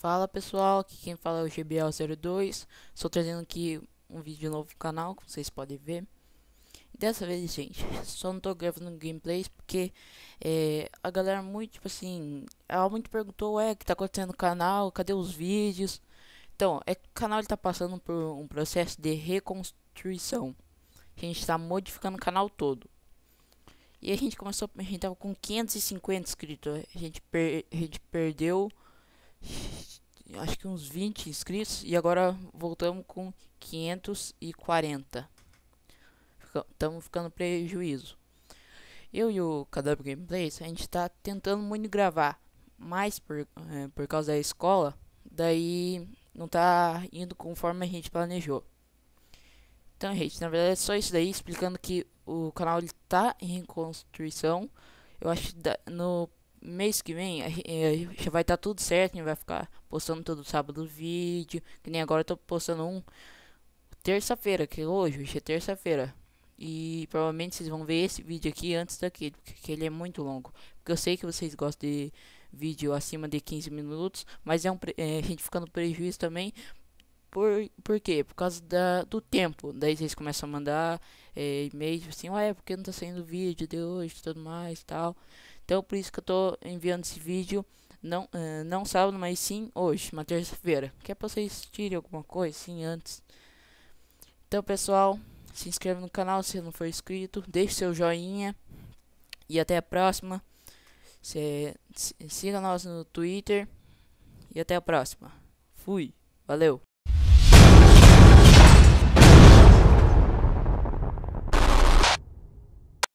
Fala pessoal, aqui quem fala é o GBL02, estou trazendo aqui um vídeo novo pro canal, como vocês podem ver. Dessa vez, gente, só não tô gravando gameplays porque é, a galera muito, tipo assim, ela muito perguntou, é, o que tá acontecendo no canal, cadê os vídeos? Então, é que o canal está passando por um processo de reconstrução. A gente está modificando o canal todo. E a gente começou, a gente tava com 550 inscritos, a gente, per, a gente perdeu acho que uns 20 inscritos e agora voltamos com 540. Estamos ficando prejuízo. Eu e o KW Gameplays, a gente está tentando muito gravar, mas por, é, por causa da escola, daí não tá indo conforme a gente planejou. Então, gente, na verdade é só isso daí, explicando que o canal está em reconstrução. Eu acho que no mês que vem eh, já vai estar tá tudo certo, a gente vai ficar postando todo sábado vídeo, que nem agora eu tô postando um terça-feira, que hoje, hoje é terça-feira. E provavelmente vocês vão ver esse vídeo aqui antes daquele, porque ele é muito longo. Porque eu sei que vocês gostam de vídeo acima de 15 minutos, mas é um é, a gente ficando prejuízo também, por, por quê? Por causa da, do tempo. Daí vocês começam a mandar é, eh, e mails assim, ué, porque não tá saindo vídeo de hoje tudo mais tal. Então por isso que eu tô enviando esse vídeo não, uh, não sábado, mas sim hoje, uma terça-feira. quer é pra vocês tirem alguma coisa assim antes. Então pessoal, se inscreve no canal se não for inscrito, deixe seu joinha e até a próxima. Se, siga nós no Twitter e até a próxima. Fui, valeu!